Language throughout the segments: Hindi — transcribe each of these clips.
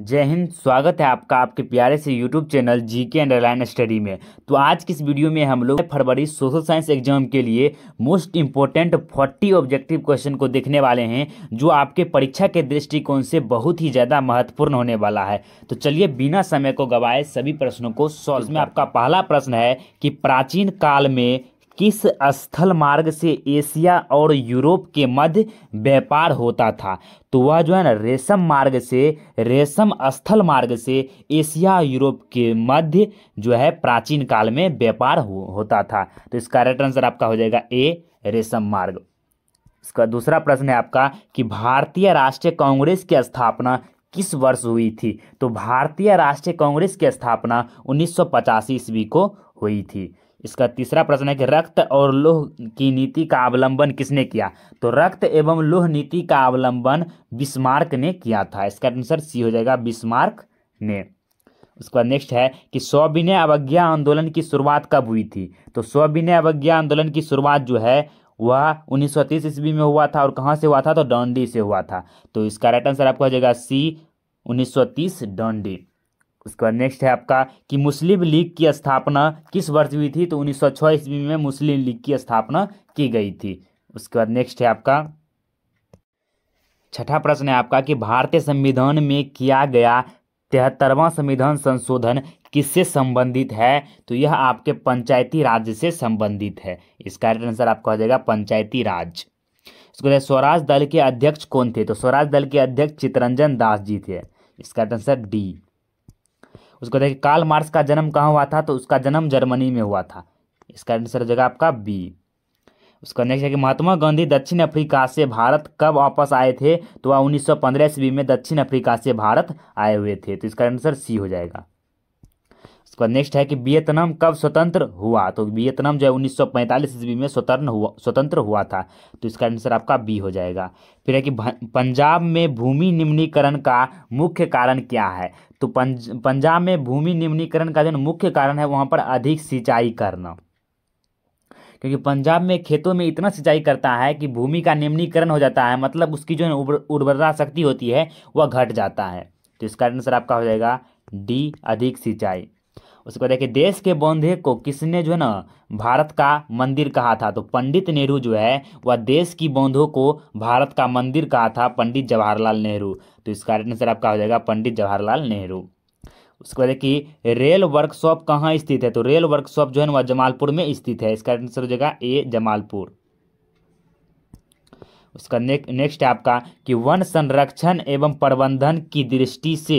जय हिंद स्वागत है आपका आपके प्यारे से यूट्यूब चैनल जी के अंडरलाइन स्टडी में तो आज की इस वीडियो में हम लोग फरवरी सोशल साइंस एग्जाम के लिए मोस्ट इम्पोर्टेंट 40 ऑब्जेक्टिव क्वेश्चन को देखने वाले हैं जो आपके परीक्षा के दृष्टिकोण से बहुत ही ज़्यादा महत्वपूर्ण होने वाला है तो चलिए बिना समय को गवाए सभी प्रश्नों को सॉल्व में आपका पहला प्रश्न है कि प्राचीन काल में किस स्थल मार्ग से एशिया और यूरोप के मध्य व्यापार होता था तो वह जो है ना रेशम मार्ग से रेशम स्थल मार्ग से एशिया यूरोप के मध्य जो है प्राचीन काल में व्यापार हो, होता था तो इसका राइट आंसर आपका हो जाएगा ए रेशम मार्ग इसका दूसरा प्रश्न है आपका कि भारतीय राष्ट्रीय कांग्रेस की स्थापना किस वर्ष हुई थी तो भारतीय राष्ट्रीय कांग्रेस की स्थापना उन्नीस ईस्वी को हुई थी इसका तीसरा प्रश्न है कि रक्त और लोह की नीति का अवलंबन किसने किया तो रक्त एवं लोह नीति का अवलंबन बिस्मार्क ने किया था इसका आंसर सी हो जाएगा बिस्मार्क ने उसके बाद नेक्स्ट है कि स्विनय अवज्ञा आंदोलन की शुरुआत कब हुई थी तो स्विनय अवज्ञा आंदोलन की शुरुआत जो है वह उन्नीस ईस्वी में हुआ था और कहाँ से हुआ था तो डांडी से हुआ था तो इसका राइट आंसर आपको हो जाएगा सी 1930 डांडी उसके बाद नेक्स्ट है आपका कि मुस्लिम लीग की स्थापना किस वर्ष हुई थी तो उन्नीस सौ ईस्वी में मुस्लिम लीग की स्थापना की गई थी उसके बाद नेक्स्ट है आपका छठा प्रश्न है आपका कि भारतीय संविधान में किया गया तिहत्तरवां संविधान संशोधन किससे संबंधित है तो यह आपके पंचायती राज से संबंधित है इसका राइट आंसर आपका हो जाएगा पंचायती राज उसके बाद स्वराज दल के अध्यक्ष कौन थे तो स्वराज दल के अध्यक्ष चितरंजन दास जी थे इसका आंसर डी उसको देखिए कार्ल मार्स का जन्म कहाँ हुआ था तो उसका जन्म जर्मनी में हुआ था इसका आंसर हो जाएगा आपका बी उसका नेक्स्ट है कि महात्मा गांधी दक्षिण अफ्रीका से भारत कब वापस आए थे तो वह उन्नीस सौ ईस्वी में दक्षिण अफ्रीका से भारत आए हुए थे तो इसका आंसर सी हो जाएगा उसके बाद नेक्स्ट है कि वियतनाम कब स्वतंत्र हुआ तो वियतनाम जो है 1945 ईस्वी में स्वतंत्र हुआ स्वतंत्र हुआ था तो इसका आंसर आपका बी हो जाएगा फिर है कि पंजाब में भूमि निम्नीकरण का मुख्य कारण क्या है तो पंज पंजाब में भूमि निम्नीकरण का जो मुख्य कारण है वहाँ पर अधिक सिंचाई करना क्योंकि पंजाब में खेतों में इतना सिंचाई करता है कि भूमि का निम्नीकरण हो जाता है मतलब उसकी जो उर्वरा शक्ति होती है वह घट जाता है तो इसका आंसर आपका हो जाएगा डी अधिक सिंचाई उसके बाद देखिए देश के बौंधे को किसने जो है ना भारत का मंदिर कहा था तो पंडित नेहरू जो है वह देश की बौंधों को भारत का मंदिर कहा था पंडित जवाहरलाल नेहरू तो इसका आंसर आपका हो जाएगा पंडित जवाहरलाल नेहरू उसके बाद देखिए रेल वर्कशॉप कहाँ स्थित है तो रेल वर्कशॉप जो है ना वह जमालपुर में स्थित है इसका आंसर हो जाएगा ए जमालपुर उसका नेक्स्ट आपका कि वन संरक्षण एवं प्रबंधन की दृष्टि से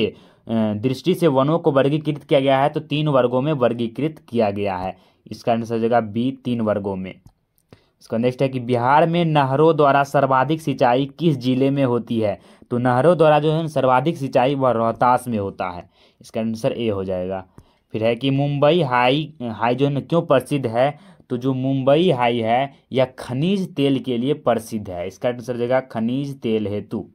दृष्टि से वनों को वर्गीकृत किया गया है तो तीन वर्गों में वर्गीकृत किया गया है इसका आंसर जाएगा बी तीन वर्गों में इसका नेक्स्ट है कि बिहार में नहरों द्वारा सर्वाधिक सिंचाई किस जिले में होती है तो नहरों द्वारा जो है सर्वाधिक सिंचाई वह रोहतास में होता है इसका आंसर ए हो जाएगा फिर है कि मुंबई हाई हाई जो है क्यों प्रसिद्ध है तो जो मुंबई हाई है यह खनिज तेल के लिए प्रसिद्ध है इसका आंसर जगह खनिज तेल हेतु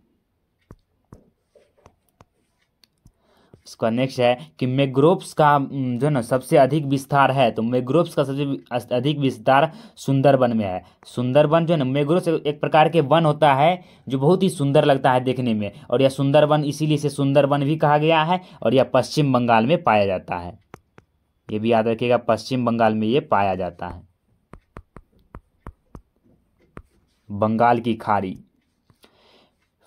उसका नेक्स्ट है कि मैग्रोव्स का mm, जो है ना सबसे अधिक विस्तार है तो मैग्रोव्स का सबसे अधिक विस्तार सुंदरबन में है सुंदरबन जो है ना मेग्रोव्स एक प्रकार के वन होता है जो बहुत ही सुंदर लगता है देखने में और यह सुंदरबन इसीलिए इसे सुंदरबन भी कहा गया है और यह पश्चिम बंगाल में पाया जाता है ये भी याद रखिएगा पश्चिम बंगाल में ये पाया जाता है बंगाल की खाड़ी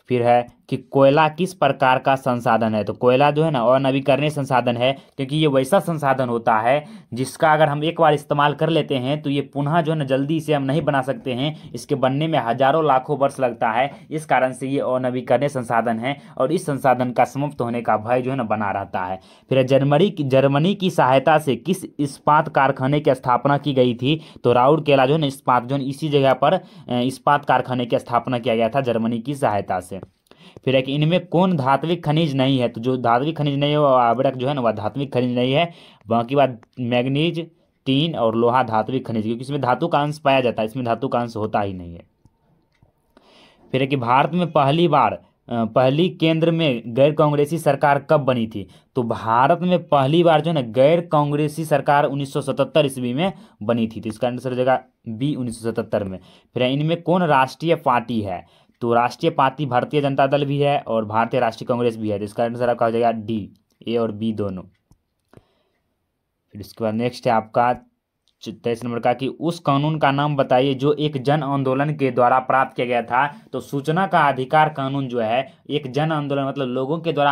फिर है कि कोयला किस प्रकार का संसाधन है तो कोयला जो है ना अनवीकरणीय संसाधन है क्योंकि ये वैसा संसाधन होता है जिसका अगर हम एक बार इस्तेमाल कर लेते हैं तो ये पुनः जो है ना जल्दी इसे हम नहीं बना सकते हैं इसके बनने में हजारों लाखों वर्ष लगता है इस कारण से ये अनवीकरणीय संसाधन है और इस संसाधन का समाप्त होने का भय जो है ना बना रहता है फिर जर्मनी की जर्मनी की सहायता से किस इस्पात कारखाने की स्थापना की गई थी तो राउरकेला जो है ना इस्पात जो है इसी जगह पर इस्पात कारखाने की स्थापना किया गया था जर्मनी की सहायता से फिर है कि इनमें कौन धात्विक खनिज नहीं है तो जो धात्विक खनिज नहीं है वो आवरक जो है ना वह धात्विक खनिज नहीं है बाकी बात मैग्नीज तीन और लोहा धात्विक खनिज क्योंकि इसमें धातु का अंश पाया जाता है इसमें धातु का अंश होता ही नहीं है फिर है कि भारत में पहली बार पहली केंद्र में गैर कांग्रेसी सरकार कब बनी थी तो भारत में पहली बार जो है ना गैर कांग्रेसी सरकार 1977 ईस्वी में बनी थी तो इसका आंसर हो जाएगा बी 1977 में फिर इनमें कौन राष्ट्रीय पार्टी है तो राष्ट्रीय पार्टी भारतीय जनता दल भी है और भारतीय राष्ट्रीय कांग्रेस भी है तो इसका आंसर आपका हो जाएगा डी ए और बी दोनों फिर उसके बाद नेक्स्ट है आपका तेईस नंबर का कि उस कानून का नाम बताइए जो एक जन आंदोलन के द्वारा प्राप्त किया गया था तो सूचना का अधिकार कानून जो है एक जन आंदोलन मतलब लोगों के द्वारा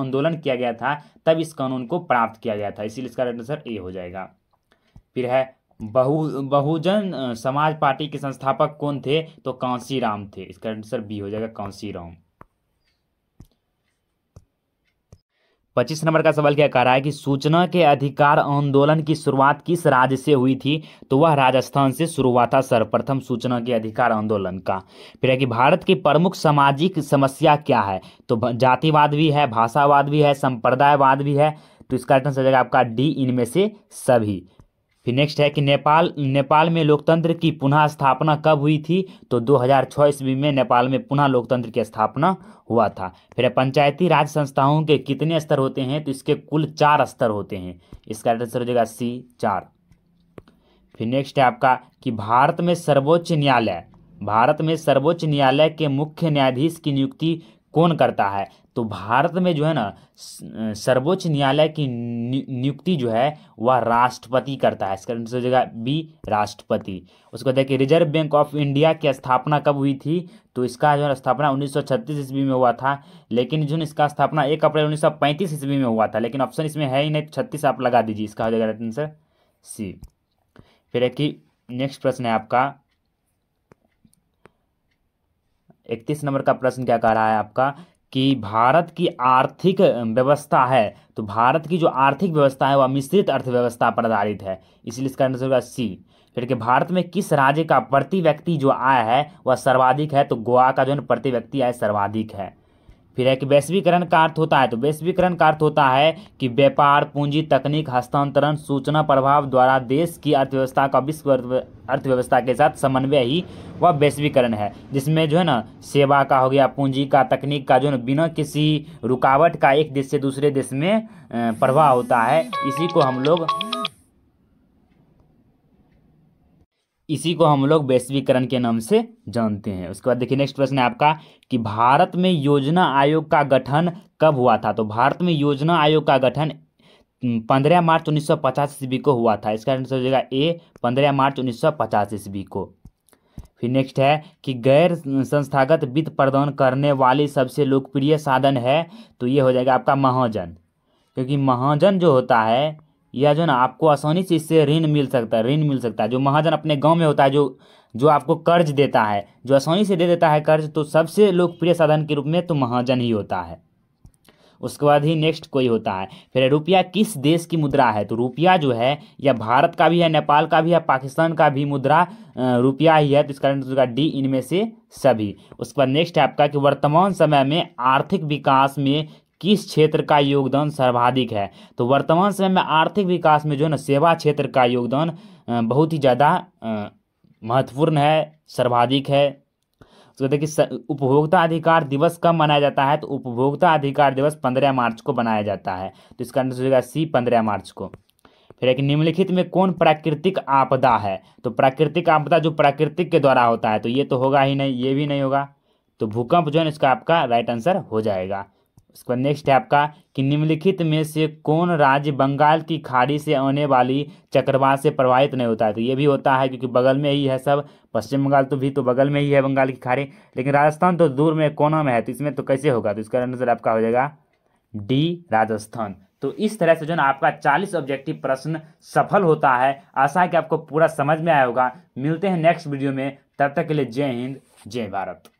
आंदोलन किया गया था तब इस कानून को प्राप्त किया गया था इसीलिए इसका आंसर ए हो जाएगा फिर है बहु बहुजन समाज पार्टी के संस्थापक कौन थे तो कांसी राम थे इसका आंसर बी हो जाएगा कांसी राम पच्चीस नंबर का सवाल क्या कह रहा है कि सूचना के अधिकार आंदोलन की शुरुआत किस राज्य से हुई थी तो वह राजस्थान से शुरू हुआ था सर्वप्रथम सूचना के अधिकार आंदोलन का फिर है कि भारत की प्रमुख सामाजिक समस्या क्या है तो जातिवाद भी है भाषावाद भी है संप्रदायवाद भी है तो इसका आंसर हो जाएगा आपका डी इनमें से सभी फिर नेक्स्ट है कि नेपाल नेपाल में लोकतंत्र की पुनः स्थापना कब हुई थी तो 2006 ईस्वी में नेपाल में पुनः लोकतंत्र की स्थापना हुआ था फिर पंचायती राज संस्थाओं के कितने स्तर होते हैं तो इसके कुल चार स्तर होते हैं इसका आंसर हो जाएगा सी चार फिर नेक्स्ट है आपका कि भारत में सर्वोच्च न्यायालय भारत में सर्वोच्च न्यायालय के मुख्य न्यायाधीश की नियुक्ति कौन करता है तो भारत में जो है ना सर्वोच्च न्यायालय की नियुक्ति जो है वह राष्ट्रपति करता है इसका आंसर मतलब हो बी राष्ट्रपति उसको देखिए रिजर्व बैंक ऑफ इंडिया की स्थापना कब हुई थी तो इसका जो है स्थापना 1936 ईस्वी में हुआ था लेकिन जो इसका स्थापना एक अप्रैल 1935 ईस्वी में हुआ था लेकिन ऑप्शन इसमें है ही नहीं तो छत्तीस आप लगा दीजिए इसका हो जाएगा आंसर सी फिर एक ही नेक्स्ट प्रश्न है आपका इकतीस नंबर का प्रश्न क्या कह रहा है आपका कि भारत की आर्थिक व्यवस्था है तो भारत की जो आर्थिक व्यवस्था है वह मिश्रित अर्थव्यवस्था पर आधारित है इसलिए इसका आंसर होगा सी फिर के भारत में किस राज्य का प्रति व्यक्ति जो आय है वह सर्वाधिक है तो गोवा का जो है प्रति व्यक्ति आय सर्वाधिक है फिर है कि वैश्वीकरण का अर्थ होता है तो वैश्वीकरण का अर्थ होता है कि व्यापार पूंजी तकनीक हस्तांतरण सूचना प्रभाव द्वारा देश की अर्थव्यवस्था का विश्व अर्थव्यवस्था के साथ समन्वय ही वह वैश्वीकरण है जिसमें जो है ना सेवा का हो गया पूंजी का तकनीक का जो है ना बिना किसी रुकावट का एक देश से दूसरे देश में प्रभाव होता है इसी को हम लोग इसी को हम लोग वैश्वीकरण के नाम से जानते हैं उसके बाद देखिए नेक्स्ट प्रश्न है आपका कि भारत में योजना आयोग का गठन कब हुआ था तो भारत में योजना आयोग का गठन पंद्रह मार्च उन्नीस सौ पचास ईस्वी को हुआ था इसका आंसर हो जाएगा ए पंद्रह मार्च उन्नीस सौ पचास ईस्वी को फिर नेक्स्ट है कि गैर संस्थागत वित्त प्रदान करने वाली सबसे लोकप्रिय साधन है तो ये हो जाएगा आपका महाजन क्योंकि महाजन जो होता है या जो ना आपको आसानी से इससे ऋण मिल सकता है ऋण मिल सकता है जो महाजन अपने गांव में होता है जो जो आपको कर्ज देता है जो आसानी से दे देता है कर्ज तो सबसे लोकप्रिय साधन के रूप में तो महाजन ही होता है उसके बाद ही नेक्स्ट कोई होता है फिर रुपया किस देश की मुद्रा है तो रुपया जो है या भारत का भी है नेपाल का भी है पाकिस्तान का भी मुद्रा रुपया ही है तो इसका आंसर होगा डी इनमें से सभी उसके बाद नेक्स्ट है आपका कि वर्तमान समय में आर्थिक विकास में किस क्षेत्र का योगदान सर्वाधिक है तो वर्तमान समय में आर्थिक विकास में जो है ना सेवा क्षेत्र का योगदान बहुत ही ज़्यादा महत्वपूर्ण है सर्वाधिक है तो देखिए उपभोक्ता अधिकार दिवस कब मनाया जाता है तो उपभोक्ता अधिकार दिवस पंद्रह मार्च को मनाया जाता है तो इसका आंसर होगा सी पंद्रह मार्च को फिर एक निम्नलिखित में कौन प्राकृतिक आपदा है तो प्राकृतिक आपदा जो प्राकृतिक के द्वारा होता है तो ये तो होगा ही नहीं ये भी नहीं होगा तो भूकंप जो है इसका आपका राइट आंसर हो जाएगा उसके बाद नेक्स्ट है आपका कि निम्नलिखित में से कौन राज्य बंगाल की खाड़ी से आने वाली चक्रवात से प्रभावित नहीं होता है तो ये भी होता है क्योंकि बगल में ही है सब पश्चिम बंगाल तो भी तो बगल में ही है बंगाल की खाड़ी लेकिन राजस्थान तो दूर में कोना में है तो इसमें तो कैसे होगा तो इसका आंसर आपका हो जाएगा डी राजस्थान तो इस तरह से जो ना आपका 40 ऑब्जेक्टिव प्रश्न सफल होता है आशा है कि आपको पूरा समझ में आया होगा मिलते हैं नेक्स्ट वीडियो में तब तक के लिए जय हिंद जय भारत